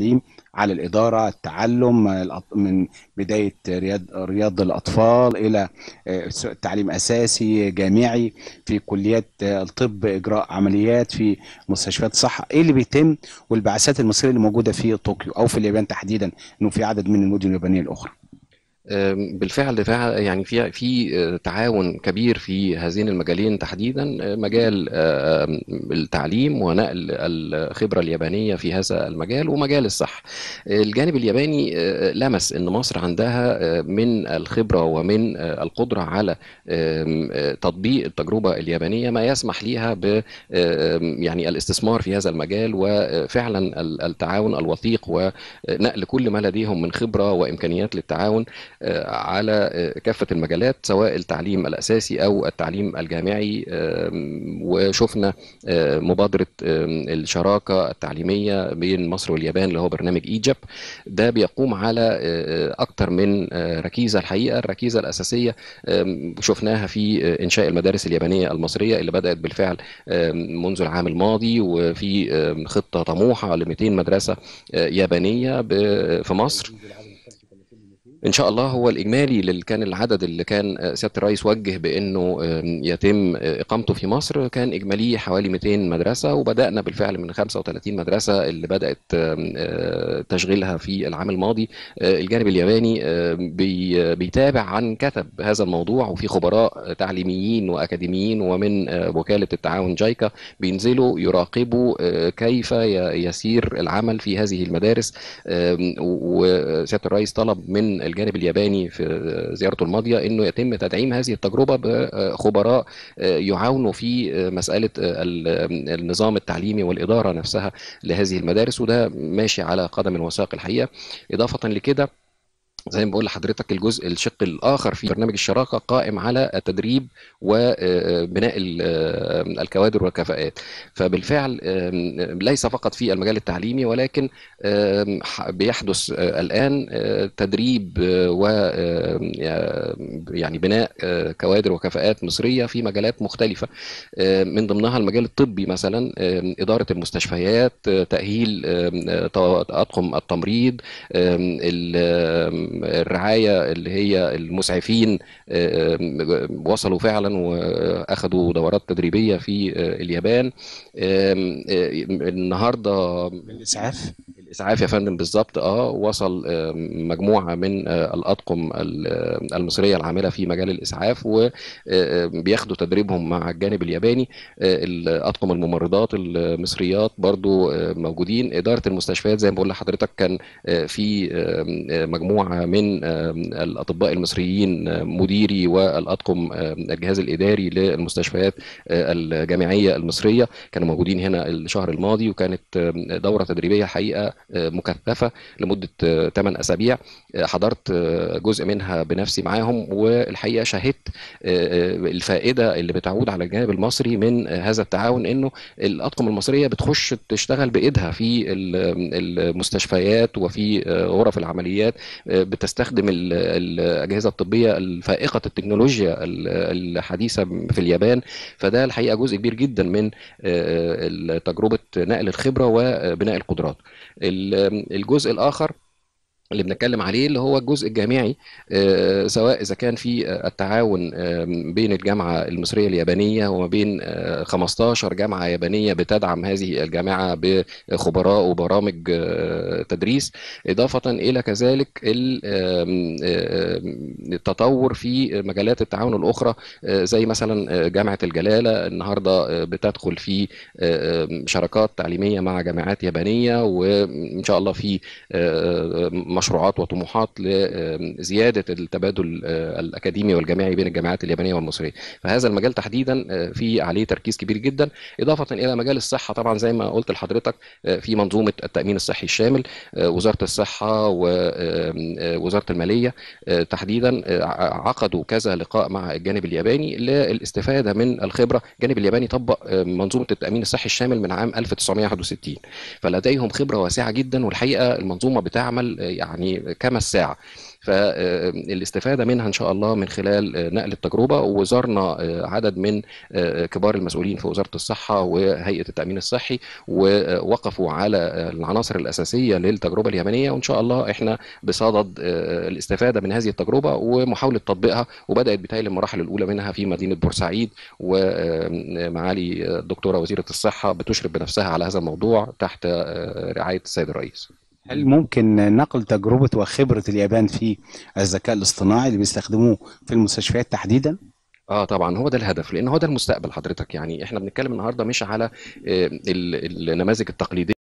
التعليم على الإدارة التعلم من بداية رياض, رياض الأطفال إلى آه، تعليم أساسي جامعي في كليات آه، الطب إجراء عمليات في مستشفيات الصحة إيه اللي بيتم والبعثات المصرية اللي موجودة في طوكيو أو في اليابان تحديدا إنه في عدد من المدن اليابانية الأخرى بالفعل فعل يعني في في آه، تعاون كبير في هذين المجالين تحديدا آه، مجال آه، التعليم ونقل الخبره اليابانيه في هذا المجال ومجال الصحه. الجانب الياباني لمس ان مصر عندها من الخبره ومن القدره على تطبيق التجربه اليابانيه ما يسمح ليها ب يعني الاستثمار في هذا المجال وفعلا التعاون الوثيق ونقل كل ما لديهم من خبره وامكانيات للتعاون آه، على آه، كافه المجالات سواء التعليم الاساسي او التعليم الجامعي وشفنا مبادره الشراكه التعليميه بين مصر واليابان اللي هو برنامج ايجاب ده بيقوم على آه، اكتر من ركيزه الحقيقه الركيزه الاساسيه شفناها في انشاء المدارس اليابانيه المصريه اللي بدات بالفعل منذ العام الماضي وفي خطه طموحه ل 200 مدرسه يابانيه في مصر ان شاء الله هو الاجمالي اللي كان العدد اللي كان آه، سياده الرئيس وجه بانه يتم آه، اقامته في مصر كان اجمالي حوالي 200 مدرسه وبدانا بالفعل من 35 مدرسه اللي بدات آه، تشغيلها في العام الماضي الجانب الياباني بيتابع عن كتب هذا الموضوع وفي خبراء تعليميين واكاديميين ومن وكاله التعاون جايكا بينزلوا يراقبوا كيف يسير العمل في هذه المدارس وسياده الرئيس طلب من الجانب الياباني في زيارته الماضيه انه يتم تدعيم هذه التجربه بخبراء يعاونوا في مساله النظام التعليمي والاداره نفسها لهذه المدارس وده ماشي على قدم وساق الحقيقه اضافه لكده زي ما بقول لحضرتك الجزء الشق الاخر في برنامج الشراكه قائم على التدريب وبناء آه، آه، الكوادر والكفاءات فبالفعل ليس فقط في المجال التعليمي ولكن بيحدث آه، الان تدريب و يعني بناء كوادر وكفاءات مصريه في مجالات مختلفه من ضمنها المجال الطبي مثلا اداره المستشفيات تاهيل اطقم التمريض الرعايه اللي هي المسعفين آه، آه، وصلوا فعلا واخدوا دورات تدريبيه في آه، اليابان النهارده الاسعاف الاسعاف يا فندم بالظبط اه وصل آه، مجموعه من آه، الاطقم المصريه العامله في مجال الاسعاف وبياخدوا آه، تدريبهم مع الجانب الياباني الاطقم الممرضات المصريات برضو موجودين اداره المستشفيات زي ما بقول لحضرتك كان في مجموعه من الاطباء المصريين مديري والاطقم الجهاز الاداري للمستشفيات الجامعيه المصريه كانوا موجودين هنا الشهر الماضي وكانت دوره تدريبيه حقيقه آه، مكثفه لمده 8 آه، اسابيع آه، حضرت جزء منها بنفسي معاهم والحقيقه شاهدت الفائده اللي بتعود على الجانب المصري من هذا التعاون انه الاطقم المصريه بتخش تشتغل بايدها في المستشفيات وفي غرف العمليات بتستخدم الاجهزه الطبيه الفائقه التكنولوجيا الحديثه في اليابان فده الحقيقه جزء كبير جدا من تجربه نقل الخبره وبناء القدرات الجزء الاخر اللي بنتكلم عليه اللي هو الجزء الجامعي آه، سواء اذا كان في آه، التعاون آه، بين الجامعه المصريه اليابانيه وما بين 15 جامعه يابانيه بتدعم هذه الجامعه بخبراء وبرامج تدريس اضافه الى كذلك التطور في مجالات التعاون الاخرى زي مثلا جامعه الجلاله النهارده بتدخل في شراكات تعليميه مع جامعات يابانيه وان شاء الله في مشروعات وطموحات لزياده التبادل الاكاديمي والجامعي بين الجامعات اليابانيه والمصريه فهذا المجال تحديدا آه، في عليه تركيز كبير جدا اضافه الى مجال الصحه طبعا زي ما قلت لحضرتك آه، في منظومه التامين الصحي الشامل آه، وزاره الصحه ووزاره الماليه تحديدا عقدوا كذا لقاء مع الجانب الياباني للاستفاده من الخبره الجانب الياباني طبق منظومه التامين الصحي الشامل من عام 1961 فلديهم خبره واسعه جدا والحقيقه المنظومه بتعمل يعني كما الساعه فالاستفاده آه، آه، منها ان شاء الله من خلال آه، نقل التجربه وزارنا عدد من كبار المسؤولين في وزاره الصحه وهيئه التامين الصحي ووقفوا على العناصر الاساسيه للتجربه اليمنيه وان شاء الله احنا بصدد الاستفاده من هذه التجربه ومحاوله تطبيقها وبدات بتهيألي المراحل الاولى منها في مدينه بورسعيد ومعالي الدكتوره وزيره الصحه بتشرف بنفسها على هذا الموضوع تحت رعايه السيد الرئيس هل ممكن نقل تجربة وخبرة اليابان في الذكاء الاصطناعي اللي بيستخدموه في المستشفيات تحديدا؟ اه طبعا هو ده الهدف لان هو ده المستقبل حضرتك يعني احنا بنتكلم النهارده مش على آه، النماذج التقليديه